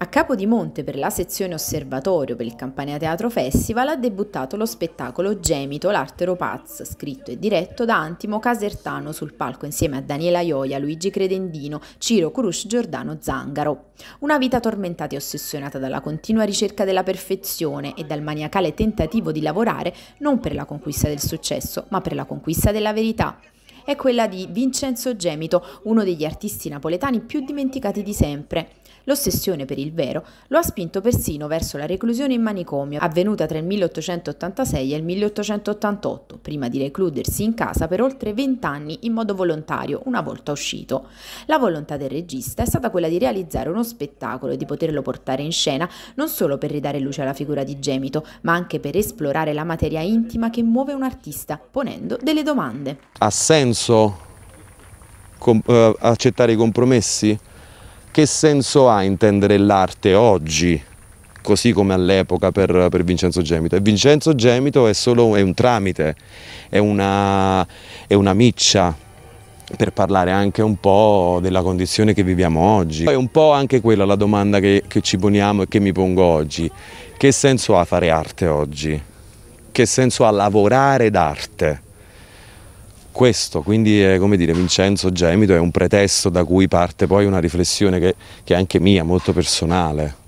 A capo di monte per la sezione osservatorio per il Campania Teatro Festival ha debuttato lo spettacolo Gemito l'Artero Paz, scritto e diretto da Antimo Casertano sul palco insieme a Daniela Ioia, Luigi Credendino, Ciro Crusci Giordano Zangaro. Una vita tormentata e ossessionata dalla continua ricerca della perfezione e dal maniacale tentativo di lavorare non per la conquista del successo, ma per la conquista della verità è quella di Vincenzo Gemito, uno degli artisti napoletani più dimenticati di sempre. L'ossessione per il vero lo ha spinto persino verso la reclusione in manicomio, avvenuta tra il 1886 e il 1888, prima di recludersi in casa per oltre 20 anni in modo volontario, una volta uscito. La volontà del regista è stata quella di realizzare uno spettacolo e di poterlo portare in scena non solo per ridare luce alla figura di Gemito, ma anche per esplorare la materia intima che muove un artista, ponendo delle domande. Ha senso senso eh, accettare i compromessi? Che senso ha intendere l'arte oggi, così come all'epoca per, per, Vincenzo Gemito? E Vincenzo Gemito è solo è un tramite, è una, è una miccia per parlare anche un po' della condizione che viviamo oggi. È un po' anche quella la domanda che, che ci poniamo e che mi pongo oggi. Che senso ha fare arte oggi? Che senso ha lavorare d'arte? questo, quindi è, come dire Vincenzo Gemito è un pretesto da cui parte poi una riflessione che, che è anche mia, molto personale.